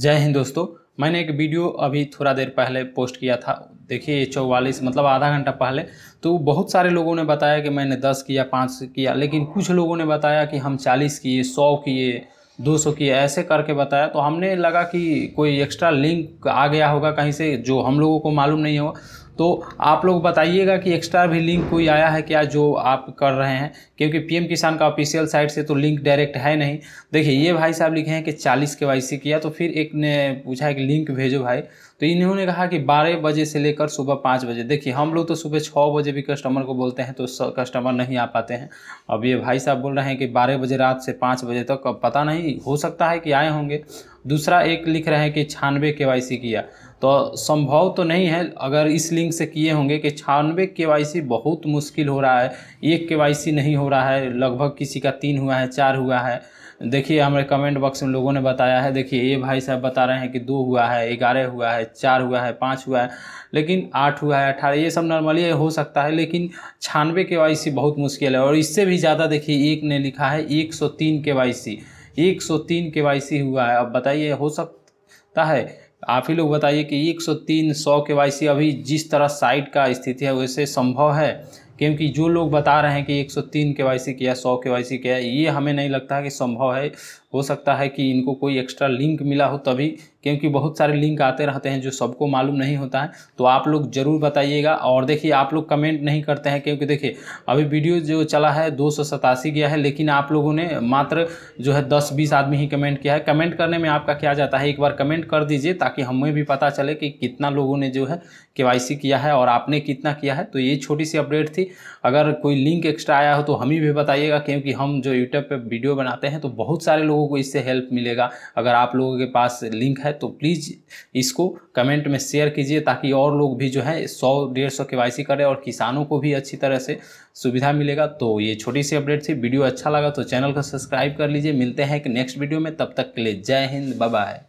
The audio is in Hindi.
जय हिंद दोस्तों मैंने एक वीडियो अभी थोड़ा देर पहले पोस्ट किया था देखिए ये चौवालीस मतलब आधा घंटा पहले तो बहुत सारे लोगों ने बताया कि मैंने दस किया पाँच किया लेकिन कुछ लोगों ने बताया कि हम चालीस किए सौ किए दो सौ किए ऐसे करके बताया तो हमने लगा कि कोई एक्स्ट्रा लिंक आ गया होगा कहीं से जो हम लोगों को मालूम नहीं होगा तो आप लोग बताइएगा कि एक्स्ट्रा भी लिंक कोई आया है क्या जो आप कर रहे हैं क्योंकि पीएम किसान का ऑफिशियल साइट से तो लिंक डायरेक्ट है नहीं देखिए ये भाई साहब लिखे हैं कि चालीस के वाई किया तो फिर एक ने पूछा है कि लिंक भेजो भाई तो इन्होंने कहा कि बारह बजे से लेकर सुबह पाँच बजे देखिए हम लोग तो सुबह छः बजे भी कस्टमर को बोलते हैं तो कस्टमर नहीं आ पाते हैं अब ये भाई साहब बोल रहे हैं कि बारह बजे रात से पाँच बजे तक तो अब पता नहीं हो सकता है कि आए होंगे दूसरा एक लिख रहे हैं कि छानवे के वाई किया तो संभव तो नहीं है अगर इस लिंक से किए होंगे कि छियानवे के बहुत मुश्किल हो रहा है एक के नहीं हो रहा है लगभग किसी का तीन हुआ है चार हुआ है देखिए हमारे कमेंट बॉक्स में लोगों ने बताया है देखिए ये भाई साहब बता रहे हैं कि दो हुआ है ग्यारह हुआ है चार हुआ है पाँच हुआ है लेकिन आठ हुआ है अठारह ये सब नॉर्मली हो सकता है लेकिन छानवे के वाई सी बहुत मुश्किल है और इससे भी ज़्यादा देखिए एक ने लिखा है एक सौ तीन के वाई सी एक सौ तीन के वाई सी हुआ है अब बताइए हो सकता है आप ही लोग बताइए कि 103 सौ के वाई अभी जिस तरह साइट का स्थिति है वैसे संभव है क्योंकि जो लोग बता रहे हैं कि 103 के वाई सी किया सौ के वाई सी किया ये हमें नहीं लगता कि संभव है हो सकता है कि इनको कोई एक्स्ट्रा लिंक मिला हो तभी क्योंकि बहुत सारे लिंक आते रहते हैं जो सबको मालूम नहीं होता है तो आप लोग ज़रूर बताइएगा और देखिए आप लोग कमेंट नहीं करते हैं क्योंकि देखिए अभी वीडियो जो चला है दो गया है लेकिन आप लोगों ने मात्र जो है दस बीस आदमी ही कमेंट किया है कमेंट करने में आपका क्या जाता है एक बार कमेंट कर दीजिए ताकि हमें भी पता चले कि कितना लोगों ने जो है के किया है और आपने कितना किया है तो ये छोटी सी अपडेट थी अगर कोई लिंक एक्स्ट्रा आया हो तो हम ही भी बताइएगा क्योंकि हम जो यूट्यूब पर वीडियो बनाते हैं तो बहुत सारे लोगों को इससे हेल्प मिलेगा अगर आप लोगों के पास लिंक है तो प्लीज़ इसको कमेंट में शेयर कीजिए ताकि और लोग भी जो है सौ डेढ़ सौ के करें और किसानों को भी अच्छी तरह से सुविधा मिलेगा तो ये छोटी सी अपडेट थी वीडियो अच्छा लगा तो चैनल को सब्सक्राइब कर लीजिए मिलते हैं कि नेक्स्ट वीडियो में तब तक के लिए जय हिंद बाय